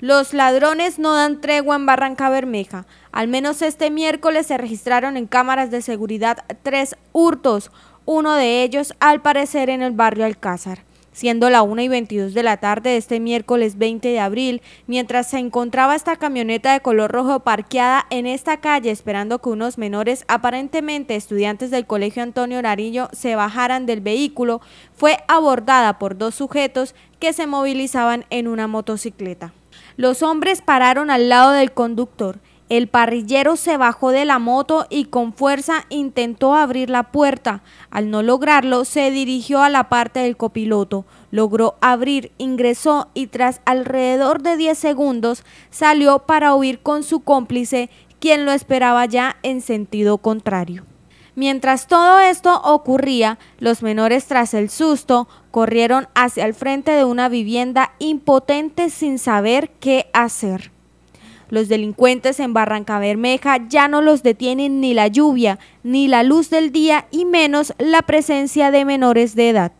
Los ladrones no dan tregua en Barranca Bermeja. Al menos este miércoles se registraron en cámaras de seguridad tres hurtos, uno de ellos al parecer en el barrio Alcázar. Siendo la 1 y 22 de la tarde de este miércoles 20 de abril, mientras se encontraba esta camioneta de color rojo parqueada en esta calle esperando que unos menores, aparentemente estudiantes del Colegio Antonio Narillo, se bajaran del vehículo, fue abordada por dos sujetos que se movilizaban en una motocicleta. Los hombres pararon al lado del conductor. El parrillero se bajó de la moto y con fuerza intentó abrir la puerta. Al no lograrlo, se dirigió a la parte del copiloto. Logró abrir, ingresó y tras alrededor de 10 segundos salió para huir con su cómplice, quien lo esperaba ya en sentido contrario. Mientras todo esto ocurría, los menores tras el susto corrieron hacia el frente de una vivienda impotente sin saber qué hacer. Los delincuentes en Barranca Bermeja ya no los detienen ni la lluvia, ni la luz del día y menos la presencia de menores de edad.